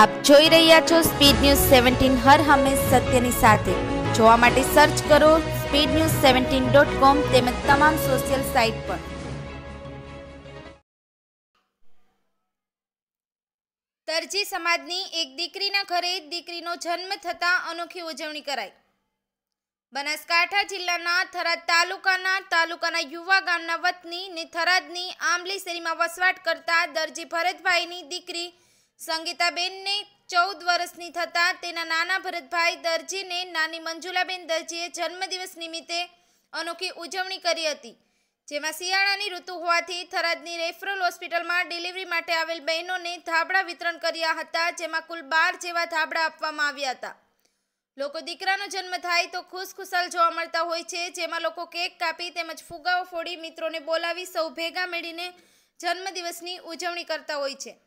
આપ જોઈ રહ્યા છો સ્પીડ ન્યૂઝ સેવન્ટીન હર હંમેશ સત્યની સાથે જોવા માટે સર્ચ કરો speed news seventeen dot com તેમજ તમામ સોશિયલ સાઇટ પર દરજી સમાજની એક દીકરીના ઘરે દીકરીનો જન્મ થતાં અનોખી ઉજવણી કરાઈ બનાસકાંઠા જિલ્લાના થરાદ તાલુકાના તાલુકાના યુવા ગામના વતની ને થરાદની આંબલી શેરીમાં વસવાટ કરતા દરજી ભરતભાઈની દીકરી સંગીતાબેનને ચૌદ વર્ષની થતાં તેના નાના ભરતભાઈ દરજીને નાની મંજુલાબેન દરજીએ જન્મદિવસ નિમિત્તે અનોખી ઉજવણી કરી હતી જેમાં શિયાળાની ઋતુ હોવાથી થરાદની રેફરલ હોસ્પિટલમાં ડિલિવરી માટે આવેલ બહેનોને ધાબળા વિતરણ કર્યા હતા જેમાં કુલ બાર જેવા ધાબળા આપવામાં આવ્યા હતા લોકો દીકરાનો જન્મ થાય તો ખુશખુશાલ જોવા મળતા હોય છે જેમાં લોકો કેક કાપી તેમજ ફુગાઓ ફોડી મિત્રોને બોલાવી સૌ ભેગા મેળીને જન્મદિવસની ઉજવણી કરતા હોય છે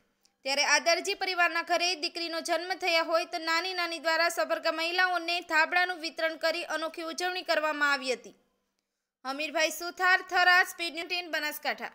ત્યારે આ દરજી પરિવારના ઘરે દીકરીનો જન્મ થયા હોય તો નાની નાની દ્વારા સબરકા મહિલાઓને થાબડાનું વિતરણ કરી અનોખી ઉજવણી કરવામાં આવી હતી હમીરભાઈ સુથાર થરા સ્પીડ ન્યૂટીન બનાસકાંઠા